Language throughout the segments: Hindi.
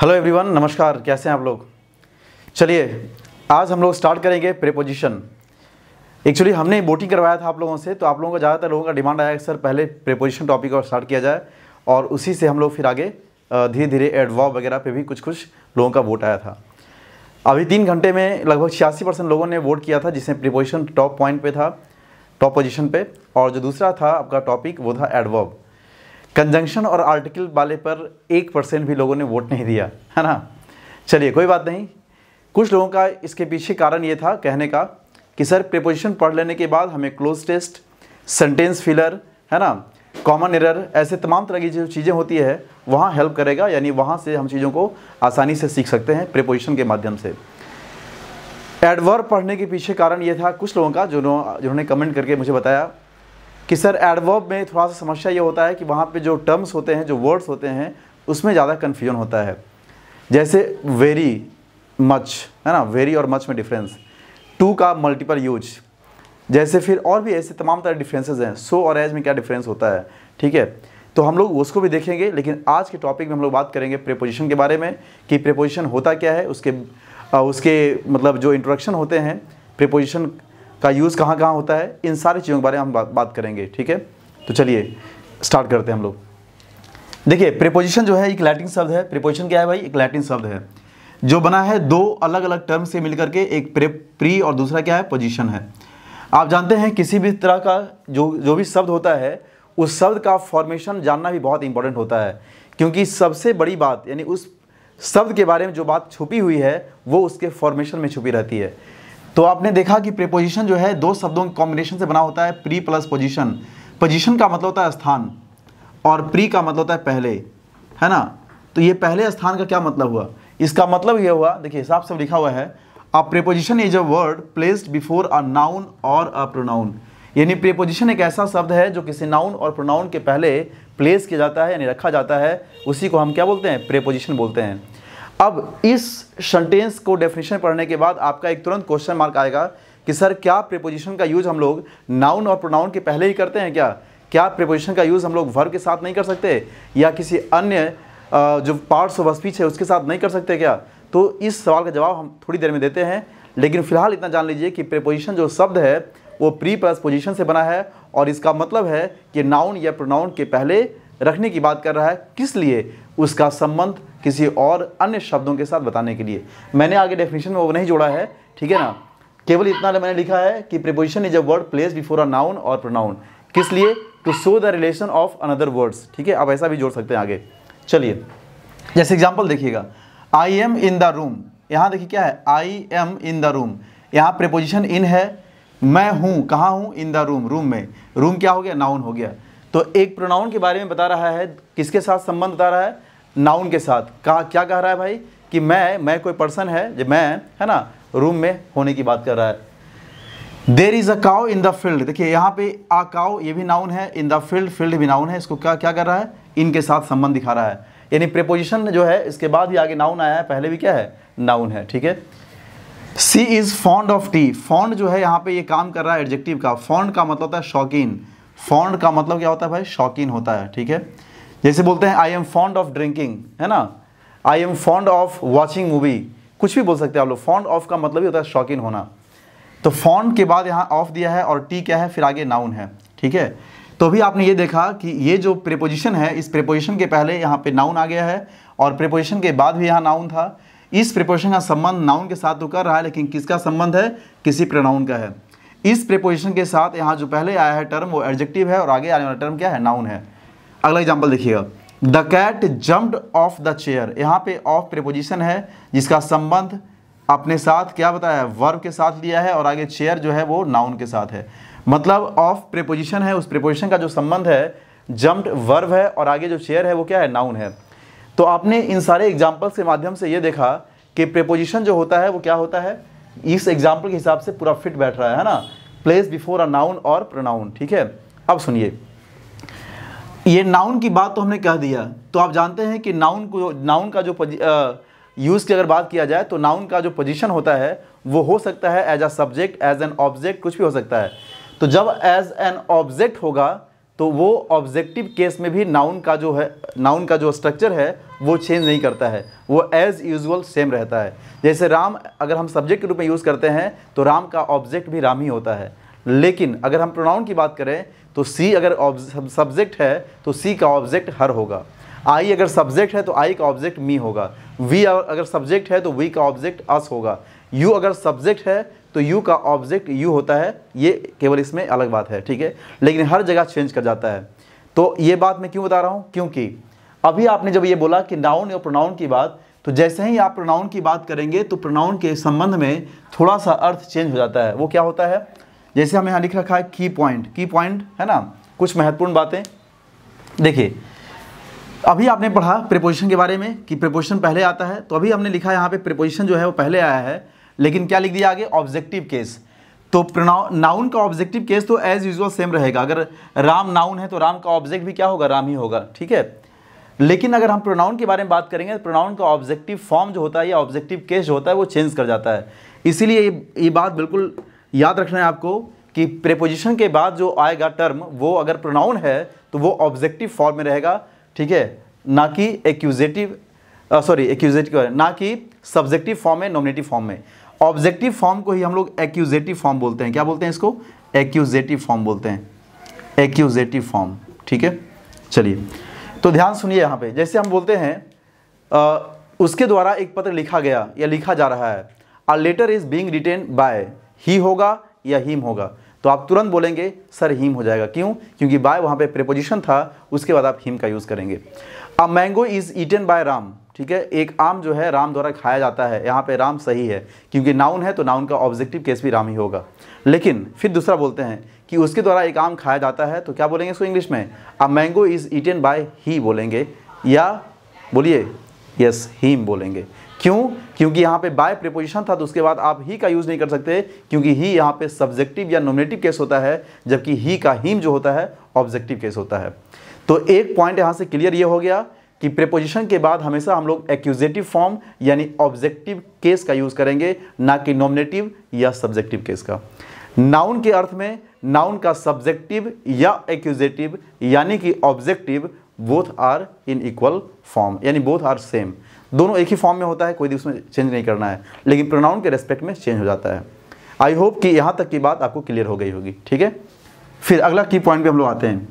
हेलो एवरीवन नमस्कार कैसे हैं आप लोग चलिए आज हम लोग स्टार्ट करेंगे प्रेपोजिशन एक्चुअली हमने वोटिंग करवाया था आप लोगों से तो आप लोगों का ज़्यादातर लोगों का डिमांड आया कि सर पहले प्रेपोजिशन टॉपिक और स्टार्ट किया जाए और उसी से हम लोग फिर आगे धीरे धीरे एडवाव वगैरह पे भी कुछ कुछ लोगों का वोट आया था अभी तीन घंटे में लगभग छियासी परसेंट लोगों ने वोट किया था जिसमें प्रिपोजिशन टॉप पॉइंट पर था टॉप पोजिशन पर और जो दूसरा था आपका टॉपिक वो था एडवर्ब कंजंक्शन और आर्टिकल वाले पर एक परसेंट भी लोगों ने वोट नहीं दिया है ना चलिए कोई बात नहीं कुछ लोगों का इसके पीछे कारण ये था कहने का कि सर प्रिपोजिशन पढ़ लेने के बाद हमें क्लोज टेस्ट सेंटेंस फिलर है ना कॉमन एरर ऐसे तमाम तरह की जो चीज़ें होती है वहाँ हेल्प करेगा यानी वहाँ से हम चीज़ों को आसानी से सीख सकते हैं प्रिपोजिशन के माध्यम से एडवर्ब पढ़ने के पीछे कारण ये था कुछ लोगों का जिन्होंने कमेंट करके मुझे बताया कि सर एडवर्ब में थोड़ा सा समस्या ये होता है कि वहाँ पे जो टर्म्स होते हैं जो वर्ड्स होते हैं उसमें ज़्यादा कन्फ्यूजन होता है जैसे वेरी मच है ना वेरी और मच में डिफरेंस टू का मल्टीपल यूज जैसे फिर और भी ऐसे तमाम तरह डिफरेंसेज हैं सो और एज में क्या डिफरेंस होता है ठीक है तो हम लोग उसको भी देखेंगे लेकिन आज के टॉपिक में हम लोग बात करेंगे प्रेपोजिशन के बारे में कि प्रेपोजिशन होता क्या है उसके उसके मतलब जो इंट्रोडक्शन होते हैं प्रेपोजिशन का यूज़ कहाँ कहाँ होता है इन सारी चीज़ों के बारे में हम बात करेंगे ठीक है तो चलिए स्टार्ट करते हैं हम लोग देखिए प्रिपोजिशन जो है एक लैटिन शब्द है प्रिपोजिशन क्या है भाई एक लैटिन शब्द है जो बना है दो अलग अलग टर्म से मिलकर के एक प्री और दूसरा क्या है पोजिशन है आप जानते हैं किसी भी तरह का जो जो भी शब्द होता है उस शब्द का फॉर्मेशन जानना भी बहुत इंपॉर्टेंट होता है क्योंकि सबसे बड़ी बात यानी उस शब्द के बारे में जो बात छुपी हुई है वो उसके फॉर्मेशन में छुपी रहती है तो आपने देखा कि प्रीपोजिशन जो है दो शब्दों के कॉम्बिनेशन से बना होता है प्री प्लस पोजिशन पोजिशन का मतलब होता है स्थान और प्री का मतलब होता है पहले है ना तो ये पहले स्थान का क्या मतलब हुआ इसका मतलब ये हुआ देखिए हिसाब से लिखा हुआ है a preposition is a word placed before a noun और अ प्रोनाउन यानी प्रीपोजिशन एक ऐसा शब्द है जो किसी नाउन और प्रोनाउन के पहले प्लेस किया जाता है यानी रखा जाता है उसी को हम क्या बोलते हैं प्रीपोजिशन बोलते हैं अब इस सेंटेंस को डेफिनेशन पढ़ने के बाद आपका एक तुरंत क्वेश्चन मार्क आएगा कि सर क्या प्रिपोजिशन का यूज़ हम लोग नाउन और प्रोनाउन के पहले ही करते हैं क्या क्या प्रिपोजिशन का यूज़ हम लोग वर्ब के साथ नहीं कर सकते या किसी अन्य जो पार्ट्स ऑफ स्पीच है उसके साथ नहीं कर सकते क्या तो इस सवाल का जवाब हम थोड़ी देर में देते हैं लेकिन फिलहाल इतना जान लीजिए कि प्रिपोजिशन जो शब्द है वो प्री प्लस पोजिशन से बना है और इसका मतलब है कि नाउन या प्रोनाउन के पहले रखने की बात कर रहा है किस लिए उसका संबंध किसी और अन्य शब्दों के साथ बताने के लिए मैंने आगे डेफिनेशन में वो नहीं जोड़ा है ठीक है ना केवल इतना तो मैंने लिखा है कि preposition is a word place before a noun और प्रोनाउन किस लिए to show the relation of another words ठीक है आप ऐसा भी जोड़ सकते हैं आगे चलिए जैसे एग्जाम्पल देखिएगा I am in the room यहाँ देखिए क्या है I am in the room यहाँ प्रिपोजिशन इन है मैं हूँ कहाँ हूँ इन द रूम रूम में रूम क्या हो गया नाउन हो गया तो एक प्रोनाउन के बारे में बता रहा है किसके साथ संबंध बता रहा है नाउन के साथ कहा क्या कह रहा है भाई कि मैं मैं कोई पर्सन है जो मैं है ना रूम में होने की बात कर रहा है there is a cow in the field देखिए यहाँ पे आ काउ ये भी नाउन है इन द फील्ड फील्ड भी नाउन है इसको क्या क्या कर रहा है इनके साथ संबंध दिखा रहा है यानी प्रेपोजिशन जो है इसके बाद ही आगे नाउन आया है पहले भी क्या है नाउन है ठीक है she is fond of tea fond जो है यहाँ पे ये काम कर रहा है एडजेक्टिव का फॉन्ड का मतलब होता है शौकीन फॉन्ड का मतलब क्या होता है भाई शौकीन होता है ठीक है जैसे बोलते हैं I am fond of drinking है ना I am fond of watching movie कुछ भी बोल सकते हैं आप लोग फॉन्ड ऑफ का मतलब ही होता है शौकीन होना तो फॉन्ड के बाद यहाँ ऑफ दिया है और टी क्या है फिर आगे नाउन है ठीक है तो अभी आपने ये देखा कि ये जो प्रिपोजिशन है इस प्रिपोजिशन के पहले यहाँ पे नाउन आ गया है और प्रिपोजिशन के बाद भी यहाँ नाउन था इस प्रिपोजिशन का संबंध नाउन के साथ तो कर रहा है लेकिन किसका संबंध है किसी प्रोनाउन का है इस प्रिपोजिशन के साथ यहाँ जो पहले आया है टर्म वो एडजेक्टिव है और आगे आने वाला टर्म क्या है नाउन है अगला एग्जाम्पल देखिएगा the cat jumped off the chair यहाँ पे ऑफ प्रिपोजिशन है जिसका संबंध अपने साथ क्या बताया है वर्ब के साथ लिया है और आगे चेयर जो है वो नाउन के साथ है मतलब ऑफ प्रिपोजिशन है उस प्रिपोजिशन का जो संबंध है जम्प्ड वर्ब है और आगे जो चेयर है वो क्या है नाउन है तो आपने इन सारे एग्जाम्पल्स के माध्यम से ये देखा कि प्रिपोजिशन जो होता है वो क्या होता है इस एग्जाम्पल के हिसाब से पूरा फिट बैठ रहा है ना प्लेस बिफोर अ नाउन और प्रोनाउन ठीक है अब सुनिए ये नाउन की बात तो हमने कह दिया तो आप जानते हैं कि नाउन को नाउन का जो यूज़ की अगर बात किया जाए तो नाउन का जो पोजीशन होता है वो हो सकता है as a subject as an object कुछ भी हो सकता है तो जब एज एन ऑब्जेक्ट होगा तो वो ऑब्जेक्टिव केस में भी नाउन का जो है नाउन का जो स्ट्रक्चर है वो चेंज नहीं करता है वो एज़ यूजुअल सेम रहता है जैसे राम अगर हम सब्जेक्ट के रूप में यूज़ करते हैं तो राम का ऑब्जेक्ट भी राम ही होता है लेकिन अगर हम प्रोनाउन की बात करें तो सी अगर सब्जेक्ट है तो सी का ऑब्जेक्ट हर होगा आई अगर सब्जेक्ट है तो आई का ऑब्जेक्ट मी होगा वी अगर सब्जेक्ट है तो वी का ऑब्जेक्ट अस होगा यू अगर सब्जेक्ट है तो यू का ऑब्जेक्ट यू होता है ये केवल इसमें अलग बात है ठीक है लेकिन हर जगह चेंज कर जाता है तो ये बात मैं क्यों बता रहा हूँ क्योंकि अभी आपने जब ये बोला कि नाउन या प्रोनाउन की बात तो जैसे ही आप प्रोनाउन की बात करेंगे तो प्रोनाउन के संबंध में थोड़ा सा अर्थ चेंज हो जाता है वो क्या होता है जैसे हमें यहाँ लिख रखा है की पॉइंट की पॉइंट है ना कुछ महत्वपूर्ण बातें देखिए अभी आपने पढ़ा प्रिपोजिशन के बारे में कि प्रिपोजिशन पहले आता है तो अभी हमने लिखा यहाँ पे प्रिपोजिशन जो है वो पहले आया है लेकिन क्या लिख दिया आगे ऑब्जेक्टिव केस तो नाउन का ऑब्जेक्टिव केस तो एज यूजल सेम रहेगा अगर राम नाउन है तो राम का ऑब्जेक्ट भी क्या होगा राम ही होगा ठीक है लेकिन अगर हम प्रोनाउन के बारे में बात करेंगे तो प्रोनाउन का ऑब्जेक्टिव फॉर्म जो होता है या ऑब्जेक्टिव केस जो होता है वो चेंज कर जाता है इसीलिए ये ये बात बिल्कुल याद रखना है आपको कि प्रेपोजिशन के बाद जो आएगा टर्म वो अगर प्रोनाउन है तो वो ऑब्जेक्टिव फॉर्म में रहेगा ठीक है ना कि एक्यूजेटिव सॉरी एक्यूजेटिव ना कि सब्जेक्टिव फॉर्म में नॉमिनेटिव फॉर्म में ऑब्जेक्टिव फॉर्म को ही हम लोग एक्यूजेटिव फॉर्म बोलते हैं क्या बोलते हैं इसको एक्यूजेटिव फॉर्म बोलते हैं एक्यूजेटिव फॉर्म ठीक है चलिए तो ध्यान सुनिए यहाँ पे जैसे हम बोलते हैं आ, उसके द्वारा एक पत्र लिखा गया या लिखा जा रहा है a letter is being written by he होगा या हीम होगा तो आप तुरंत बोलेंगे सर हीम हो जाएगा क्यों क्योंकि बाय वहाँ पे प्रेपोजिशन था उसके बाद आप हीम का यूज़ करेंगे a mango is eaten by Ram ठीक है एक आम जो है राम द्वारा खाया जाता है यहाँ पे राम सही है क्योंकि नाउन है तो नाउन का ऑब्जेक्टिव केस भी राम ही होगा लेकिन फिर दूसरा बोलते हैं कि उसके द्वारा एक आम खाया जाता है तो क्या बोलेंगे इसको इंग्लिश में a mango is eaten by he बोलेंगे या बोलिए यस हीम बोलेंगे क्यों क्योंकि यहाँ पे बाय प्रिपोजिशन था तो उसके बाद आप ही का यूज़ नहीं कर सकते क्योंकि ही यहाँ पे सब्जेक्टिव या नोमिनेटिव केस होता है जबकि ही का हीम जो होता है ऑब्जेक्टिव केस होता है तो एक पॉइंट यहाँ से क्लियर ये हो गया कि प्रेपोजिशन के बाद हमेशा हम लोग एक्यूजेटिव फॉर्म यानी ऑब्जेक्टिव केस का यूज़ करेंगे ना कि नॉमिनेटिव या सब्जेक्टिव केस का नाउन के अर्थ में नाउन का सब्जेक्टिव या एक्यूजेटिव यानी कि objective both are in equal form यानी बोथ आर सेम दोनों एक ही फॉर्म में होता है कोई भी उसमें चेंज नहीं करना है लेकिन प्रोनाउन के रेस्पेक्ट में चेंज हो जाता है आई होप कि यहाँ तक की बात आपको क्लियर हो गई होगी ठीक है फिर अगला की पॉइंट पे हम लोग आते हैं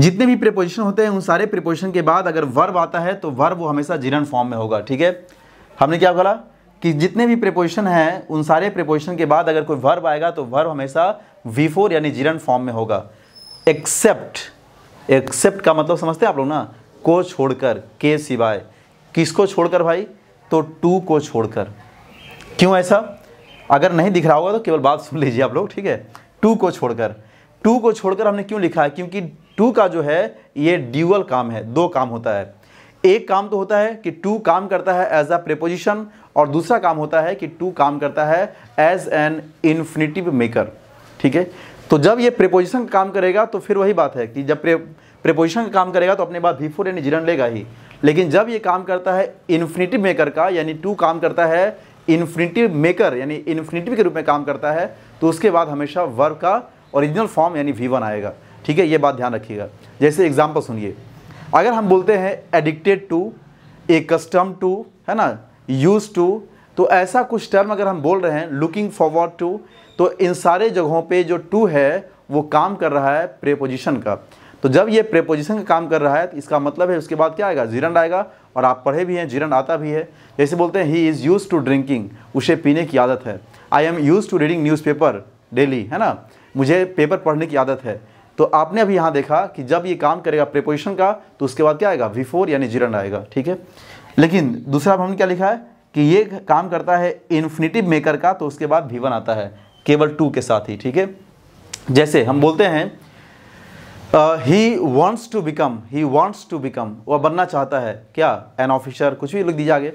जितने भी प्रिपोजिशन होते हैं उन सारे प्रिपोजिशन के बाद अगर वर्ब आता है तो वर्ब वो हमेशा जिरण फॉर्म में होगा ठीक है हमने क्या बोला कि जितने भी प्रिपोजिशन हैं उन सारे प्रिपोजिशन के बाद अगर कोई वर्ब आएगा तो वर्ब हमेशा वी फोर यानी जिरन फॉर्म में होगा एक्सेप्ट एक्सेप्ट का मतलब समझते हैं आप लोग ना को छोड़कर के सिवाय किसको छोड़कर भाई तो टू को छोड़कर क्यों ऐसा अगर नहीं दिख रहा होगा तो केवल बात सुन लीजिए आप लोग ठीक है टू को छोड़कर टू को छोड़कर हमने क्यों लिखा है क्योंकि टू का जो है ये ड्यूअल काम है दो काम होता है एक काम तो होता है कि टू काम करता है एज अ प्रेपोजिशन और दूसरा काम होता है कि टू काम करता है एज एन इन्फिनिटिव मेकर ठीक है तो जब ये प्रेपोजिशन काम करेगा तो फिर वही बात है कि जब प्रे प्रेपोजिशन काम करेगा तो अपने बाद फोर यानी जिरन लेगा ही लेकिन जब ये काम करता है इन्फिनिटिव मेकर का यानी टू काम करता है इन्फिनिटिव मेकर यानी इन्फिनिटिव के रूप में काम करता है तो उसके बाद हमेशा वर्ब का ओरिजिनल फॉर्म यानी वी आएगा ठीक है ये बात ध्यान रखिएगा जैसे एग्जाम्पल सुनिए अगर हम बोलते हैं addicted to accustomed to है ना यूज टू तो ऐसा कुछ टर्म अगर हम बोल रहे हैं लुकिंग फॉरवर्ड टू तो इन सारे जगहों पे जो टू है वो काम कर रहा है प्रेपोजिशन का तो जब ये प्रेपोजिशन का काम कर रहा है तो इसका मतलब है उसके बाद क्या आएगा जीरन आएगा और आप पढ़े भी हैं जीरन आता भी है जैसे बोलते हैं he is use to drinking उसे पीने की आदत है I am use to reading news daily है ना मुझे पेपर पढ़ने की आदत है तो आपने अभी यहां देखा कि जब ये काम करेगा प्रिपोजिशन का तो उसके बाद क्या आएगा वी फोर यानी जीरन आएगा ठीक है लेकिन दूसरा हमने क्या लिखा है कि ये काम करता है इन्फिनिटिव मेकर का तो उसके बाद भी वन आता है केवल टू के साथ ही ठीक है जैसे हम बोलते हैं he wants to become he wants to become वह बनना चाहता है क्या एन ऑफिसर कुछ भी लिख दीजिए आगे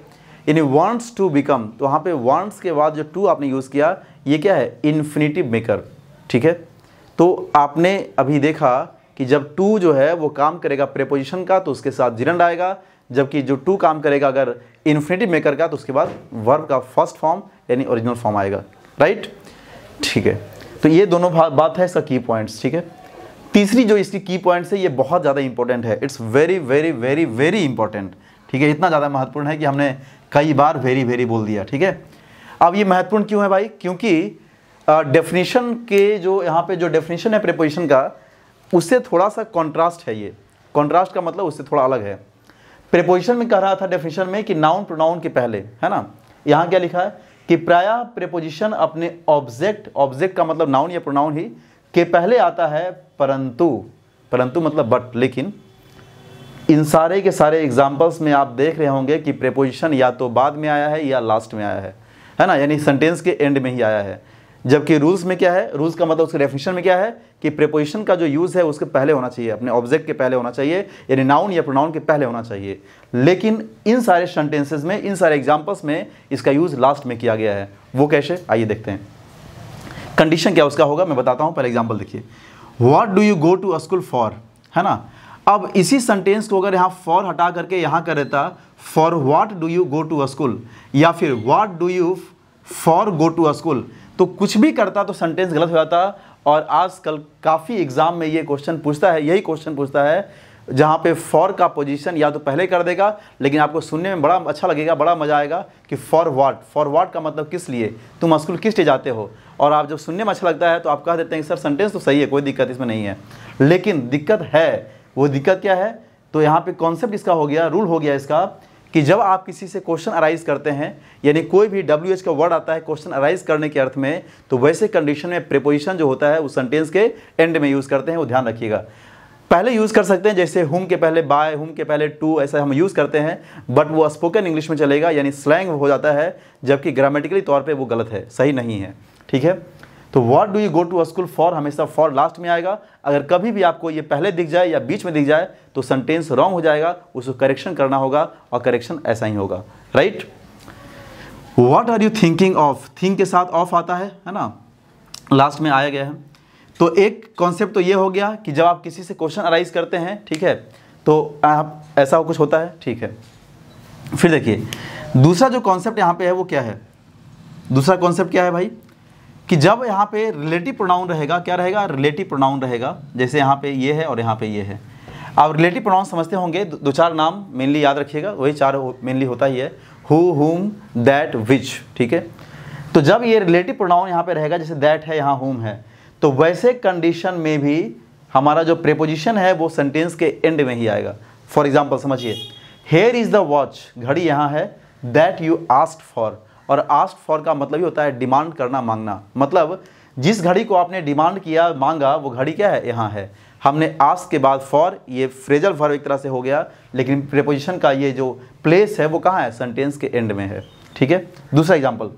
यानी वॉन्ट्स टू बिकम तो वहाँ पे वॉन्ट्स के बाद जो टू आपने यूज़ किया ये क्या है इन्फिनिटिव मेकर ठीक है तो आपने अभी देखा कि जब टू जो है वो काम करेगा प्रेपोजिशन का तो उसके साथ जिरंड आएगा जबकि जो टू काम करेगा अगर इन्फिनेटिव मेकर का तो उसके बाद वर्ब का फर्स्ट फॉर्म यानी ओरिजिनल फॉर्म आएगा राइट ठीक है तो ये दोनों बात है इसका की पॉइंट्स ठीक है तीसरी जो इसकी की पॉइंट्स है ये बहुत ज़्यादा इंपॉर्टेंट है it's very very very very important ठीक है इतना ज़्यादा महत्वपूर्ण है कि हमने कई बार वेरी वेरी बोल दिया ठीक है अब ये महत्वपूर्ण क्यों है भाई क्योंकि डेफिनेशन के जो यहाँ पे जो डेफिनेशन है प्रेपोजिशन का उससे थोड़ा सा कॉन्ट्रास्ट है ये कॉन्ट्रास्ट का मतलब उससे थोड़ा अलग है प्रेपोजिशन में कह रहा था डेफिनेशन में कि नाउन प्रोनाउन के पहले है ना यहाँ क्या लिखा है कि प्राय प्रिपोजिशन अपने ऑब्जेक्ट ऑब्जेक्ट का मतलब नाउन या प्रोनाउन ही के पहले आता है परंतु परंतु मतलब बट लेकिन इन सारे के सारे एग्जाम्पल्स में आप देख रहे होंगे कि प्रेपोजिशन या तो बाद में आया है या लास्ट में आया है है ना यानी सेंटेंस के एंड में ही आया है जबकि रूल्स में क्या है रूल्स का मतलब उसके डेफिनेशन में क्या है कि प्रिपोजिशन का जो यूज़ है उसके पहले होना चाहिए अपने ऑब्जेक्ट के पहले होना चाहिए यानी नाउन या प्रोनाउन के पहले होना चाहिए लेकिन इन सारे सेंटेंसेज में इन सारे एग्जाम्पल्स में इसका यूज़ लास्ट में किया गया है वो कैसे आइए देखते हैं कंडीशन क्या उसका होगा मैं बताता हूँ पहले एग्जाम्पल देखिए what do you go to school for है ना अब इसी सेंटेंस को अगर यहाँ फॉर हटा करके यहाँ कर देता for what do you go to school या फिर what do you for go to school तो कुछ भी करता तो सेंटेंस गलत हो जाता और आजकल काफ़ी एग्ज़ाम में ये क्वेश्चन पूछता है यही क्वेश्चन पूछता है जहाँ पे फॉर का पोजीशन या तो पहले कर देगा लेकिन आपको सुनने में बड़ा अच्छा लगेगा बड़ा मज़ा आएगा कि फॉर वाट फॉर वाट का मतलब किस लिए तुम स्कूल किस लिए जाते हो और आप जब सुनने में अच्छा लगता है तो आप कह देते हैं सर सेंटेंस तो सही है कोई दिक्कत इसमें नहीं है लेकिन दिक्कत है वो दिक्कत क्या है तो यहाँ पर कॉन्सेप्ट इसका हो गया रूल हो गया इसका कि जब आप किसी से क्वेश्चन अराइज करते हैं यानी कोई भी डब्ल्यू एच का वर्ड आता है क्वेश्चन अराइज करने के अर्थ में तो वैसे कंडीशन में प्रिपोजिशन जो होता है उस सेंटेंस के एंड में यूज़ करते हैं वो ध्यान रखिएगा पहले यूज़ कर सकते हैं जैसे हुम के पहले बाय हुम के पहले टू ऐसा हम यूज़ करते हैं बट वो स्पोकन इंग्लिश में चलेगा यानी स्लैंग हो जाता है जबकि ग्रामेटिकली तौर पर वो गलत है सही नहीं है ठीक है तो what do you go to school for हमेशा फॉर लास्ट में आएगा अगर कभी भी आपको ये पहले दिख जाए या बीच में दिख जाए तो सेंटेंस रॉन्ग हो जाएगा उसको करेक्शन करना होगा और करेक्शन ऐसा ही होगा right what are you thinking of think के साथ ऑफ आता है है ना लास्ट में आया गया है तो एक कॉन्सेप्ट तो ये हो गया कि जब आप किसी से क्वेश्चन अराइज करते हैं ठीक है तो आप ऐसा कुछ होता है ठीक है फिर देखिए दूसरा जो कॉन्सेप्ट यहाँ पे है वो क्या है दूसरा कॉन्सेप्ट क्या है भाई कि जब यहाँ पे रिलेटिव प्रोनाउन रहेगा क्या रहेगा रिलेटिव प्रोनाउन रहेगा जैसे यहाँ पे ये है और यहाँ पे ये है आप रिलेटिव प्रोनाउन समझते होंगे दो चार नाम मेनली याद रखिएगा वही चार मेनली होता ही है हु हुम दैट विच ठीक है तो जब ये रिलेटिव प्रोनाउन यहाँ पे रहेगा जैसे दैट है यहाँ हुम है तो वैसे कंडीशन में भी हमारा जो प्रेपोजिशन है वो सेंटेंस के एंड में ही आएगा फॉर एग्जाम्पल समझिए हेयर इज़ द वॉच घड़ी यहाँ है दैट यू आस्ट फॉर और आस्क फॉर का मतलब ही होता है डिमांड करना मांगना मतलब जिस घड़ी को आपने डिमांड किया मांगा वो घड़ी क्या है यहाँ है हमने आस्क के बाद फॉर ये फ्रेजल फॉर एक तरह से हो गया लेकिन प्रेपोजिशन का ये जो प्लेस है वो कहाँ है सेंटेंस के एंड में है ठीक है दूसरा example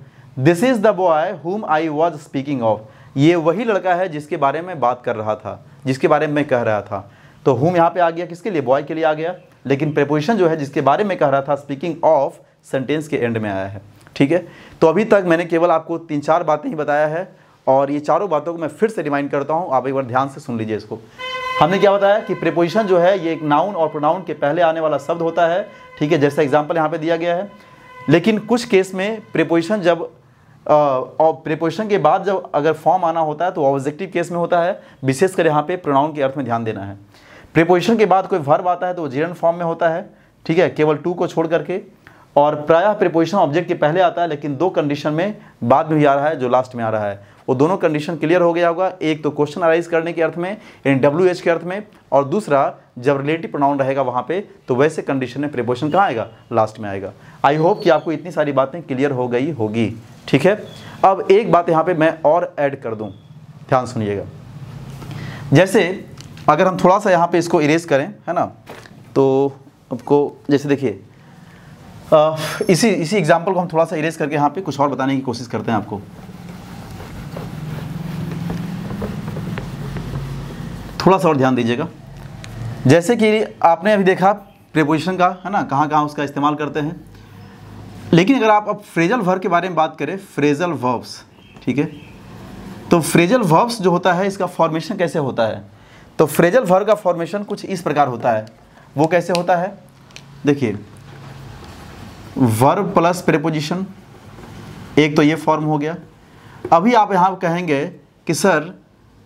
this is the boy whom I was speaking of ये वही लड़का है जिसके बारे में बात कर रहा था जिसके बारे में मैं कह रहा था तो हुम यहाँ पे आ गया किसके लिए बॉय के लिए आ गया लेकिन प्रेपोजिशन जो है जिसके बारे में कह रहा था स्पीकिंग ऑफ सेंटेंस के एंड में आया है ठीक है तो अभी तक मैंने केवल आपको तीन चार बातें ही बताया है और ये चारों बातों को मैं फिर से रिमाइंड करता हूँ आप एक बार ध्यान से सुन लीजिए इसको हमने क्या बताया कि प्रिपोजिशन जो है ये एक नाउन और प्रोनाउन के पहले आने वाला शब्द होता है ठीक है जैसा एग्जाम्पल यहाँ पे दिया गया है लेकिन कुछ केस में प्रिपोजिशन जब और प्रिपोजिशन के बाद जब अगर फॉर्म आना होता है तो ऑब्जेक्टिव केस में होता है विशेषकर यहाँ पे प्रोनाउन के अर्थ में ध्यान देना है प्रिपोजिशन के बाद कोई वर्ब आता है तो जीरन फॉर्म में होता है ठीक है केवल टू को छोड़ करके और प्रायः प्रिपोजिशन ऑब्जेक्ट के पहले आता है लेकिन दो कंडीशन में बाद में भी आ रहा है जो लास्ट में आ रहा है वो दोनों कंडीशन क्लियर हो गया होगा एक तो क्वेश्चन अराइज करने के अर्थ में यानी डब्ल्यू एच के अर्थ में और दूसरा जब रिलेटिव प्रोनाउन रहेगा वहाँ पे तो वैसे कंडीशन में प्रिपोजिशन कहाँ आएगा लास्ट में आएगा आई होप कि आपको इतनी सारी बातें क्लियर हो गई होगी ठीक है अब एक बात यहाँ पर मैं और ऐड कर दूँ ध्यान सुनिएगा जैसे अगर हम थोड़ा सा यहाँ पर इसको इरेज करें है ना तो आपको जैसे देखिए Uh, इसी इसी एग्जाम्पल को हम थोड़ा सा इरेज करके यहाँ पे कुछ और बताने की कोशिश करते हैं आपको थोड़ा सा और ध्यान दीजिएगा जैसे कि आपने अभी देखा प्रिपोजिशन का है ना कहाँ कहाँ उसका इस्तेमाल करते हैं लेकिन अगर आप अब फ्रेजल वर्ब के बारे में बात करें फ्रेजल वर्ब्स ठीक है तो फ्रेजल वर्ब्स जो होता है इसका फॉर्मेशन कैसे होता है तो फ्रेजल वर्ब का फॉर्मेशन कुछ इस प्रकार होता है वो कैसे होता है देखिए वर्ब प्लस प्रिपोजिशन एक तो ये फॉर्म हो गया अभी आप यहाँ कहेंगे कि सर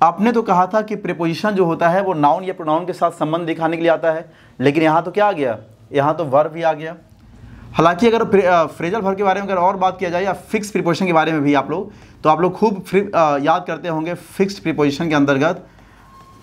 आपने तो कहा था कि प्रिपोजिशन जो होता है वो नाउन या प्रोनाउन के साथ संबंध दिखाने के लिए आता है लेकिन यहाँ तो क्या आ गया यहाँ तो वर्ब भी आ गया हालांकि अगर फ्रेजल भर के बारे में अगर और बात किया जाए या फिक्स प्रिपोजिशन के बारे में भी आप लोग तो आप लोग खूब याद करते होंगे फिक्स प्रिपोजिशन के अंतर्गत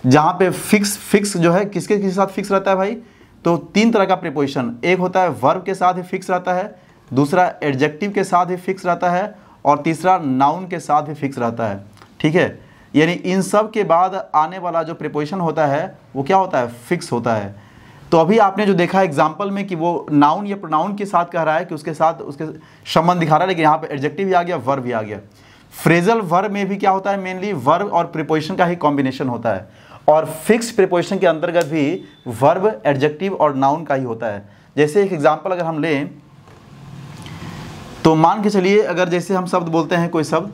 जहाँ पे फिक्स फिक्स जो है किसके किसके साथ फिक्स रहता है भाई तो तीन तरह का प्रिपोजिशन एक होता है वर्ब के साथ ही फिक्स रहता है दूसरा एडजेक्टिव के साथ ही फिक्स रहता है और तीसरा नाउन के साथ ही फिक्स रहता है ठीक है यानी इन सब के बाद आने वाला जो प्रिपोजिशन होता है वो क्या होता है फिक्स होता है तो अभी आपने जो देखा एग्जाम्पल में कि वो नाउन या प्रोनाउन के साथ कह रहा है कि उसके साथ उसके संबंध दिखा रहा है लेकिन यहाँ पर एडजेक्टिव भी आ गया वर्ब भी आ गया फ्रेजल वर्ब में भी क्या होता है मेनली वर्ब और प्रिपोजिशन का ही कॉम्बिनेशन होता है और फिक्स प्रिपोजिशन के अंतर्गत भी वर्ब एडजेक्टिव और नाउन का ही होता है जैसे एक एग्जाम्पल अगर हम लें तो मान के चलिए अगर जैसे हम शब्द बोलते हैं कोई शब्द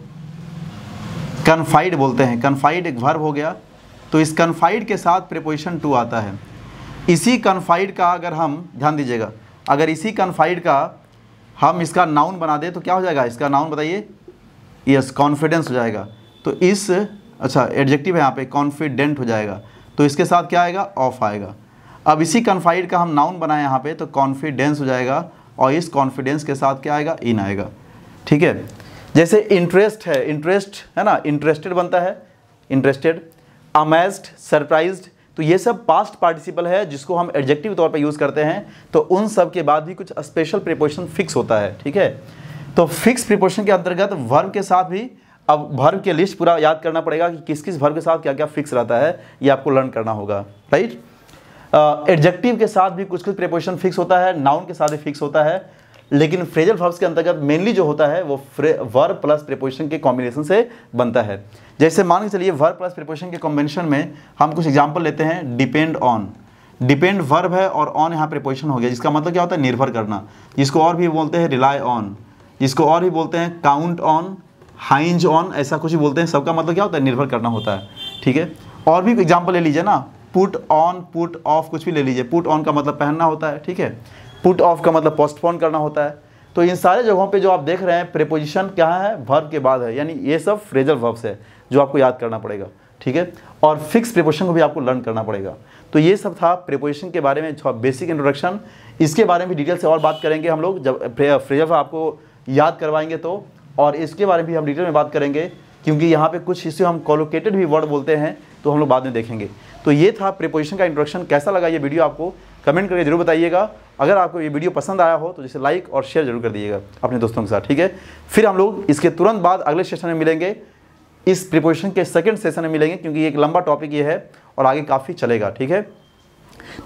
कन्फाइड बोलते हैं कन्फाइड एक वर्ब हो गया तो इस कन्फाइड के साथ प्रिपोजिशन टू आता है इसी कन्फाइड का अगर हम ध्यान दीजिएगा अगर इसी कन्फाइड का हम इसका नाउन बना दें तो क्या हो जाएगा इसका नाउन बताइए यस कॉन्फिडेंस हो जाएगा तो इस अच्छा एडजेक्टिव है यहाँ पे कॉन्फिडेंट हो जाएगा तो इसके साथ क्या आएगा ऑफ आएगा अब इसी कन्फाइड का हम नाउन बनाए यहाँ पे तो कॉन्फिडेंस हो जाएगा और इस कॉन्फिडेंस के साथ क्या आएगा इन आएगा ठीक है जैसे इंटरेस्ट है इंटरेस्ट है ना इंटरेस्टेड बनता है इंटरेस्टेड अमेज सरप्राइज तो ये सब पास्ट पार्टिसिपल है जिसको हम एडजेक्टिव तौर पर यूज़ करते हैं तो उन सब के बाद भी कुछ स्पेशल प्रिपोजिशन फिक्स होता है ठीक है तो फिक्स प्रिपोर्शन के अंतर्गत वर्म के साथ भी अब भर्म के लिस्ट पूरा याद करना पड़ेगा कि किस किस भर्व के साथ क्या क्या फिक्स रहता है ये आपको लर्न करना होगा राइट एडजेक्टिव के साथ भी कुछ कुछ प्रिपोर्शन फिक्स होता है नाउन के साथ भी फिक्स होता है लेकिन फ्रेजल वर्ब्स के अंतर्गत मेनली जो होता है वो वर्ब प्लस प्रिपोजिशन के कॉम्बिनेशन से बनता है जैसे मान के चलिए वर्ब प्लस प्रिपोजिशन के कॉम्बिनेशन में हम कुछ एग्जाम्पल लेते हैं डिपेंड ऑन डिपेंड वर्ब है और ऑन यहाँ प्रिपोजिशन हो गया जिसका मतलब क्या होता है निर्भर करना जिसको और भी बोलते हैं रिलाई ऑन इसको और भी बोलते हैं काउंट ऑन हाइंज ऑन ऐसा कुछ ही बोलते हैं सबका मतलब क्या होता है निर्भर करना होता है ठीक है और भी एग्जाम्पल ले लीजिए ना पुट ऑन पुट ऑफ कुछ भी ले लीजिए पुट ऑन का मतलब पहनना होता है ठीक है पुट ऑफ का मतलब पोस्टपोन करना होता है तो इन सारे जगहों पे जो आप देख रहे हैं प्रेपोजिशन क्या है वर्ब के बाद है यानी ये सब फ्रेजल वर्ब्स है जो आपको याद करना पड़ेगा ठीक है और फिक्स प्रिपोजिशन को भी आपको लर्न करना पड़ेगा तो ये सब था प्रिपोजिशन के बारे में बेसिक इंट्रोडक्शन इसके बारे में डिटेल से और बात करेंगे हम लोग जब फ्रेजल आपको याद करवाएंगे तो और इसके बारे में भी हम डिटेल में बात करेंगे क्योंकि यहाँ पे कुछ हिस्से हम कॉलोकेटेड भी वर्ड बोलते हैं तो हम लोग बाद में देखेंगे तो ये था प्रिपोजिशन का इंट्रोडक्शन कैसा लगा ये वीडियो आपको कमेंट करके जरूर बताइएगा अगर आपको ये वीडियो पसंद आया हो तो जैसे लाइक और शेयर जरूर कर दीजिएगा अपने दोस्तों के साथ ठीक है फिर हम लोग इसके तुरंत बाद अगले सेशन में मिलेंगे इस प्रिपोजिशन के सेकेंड सेशन में मिलेंगे क्योंकि एक लंबा टॉपिक ये है और आगे काफ़ी चलेगा ठीक है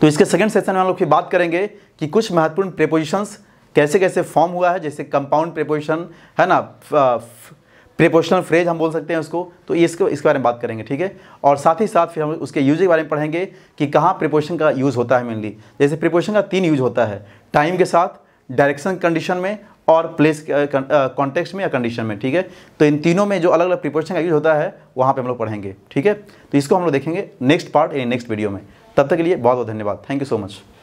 तो इसके सेकेंड सेशन में हम लोग फिर बात करेंगे कि कुछ महत्वपूर्ण प्रिपोजिशंस कैसे कैसे फॉर्म हुआ है जैसे कंपाउंड प्रिपोजिशन है ना प्रिपोशनल फ्रेज हम बोल सकते हैं उसको तो ये इसको इसके बारे में बात करेंगे ठीक है और साथ ही साथ फिर हम उसके यूज के बारे में पढ़ेंगे कि कहाँ प्रिपोशन का यूज़ होता है मेनली जैसे प्रिपोशन का तीन यूज होता है टाइम के साथ डायरेक्शन कंडीशन में और प्लेस कॉन्टेक्स्ट में या कंडीशन में ठीक है तो इन तीनों में जो अलग अलग प्रिपोशन का यूज होता है वहाँ पर हम लोग पढ़ेंगे ठीक है तो इसको हम लोग देखेंगे नेक्स्ट पार्ट या नेक्स्ट वीडियो में तब तक के लिए बहुत बहुत धन्यवाद थैंक यू सो मच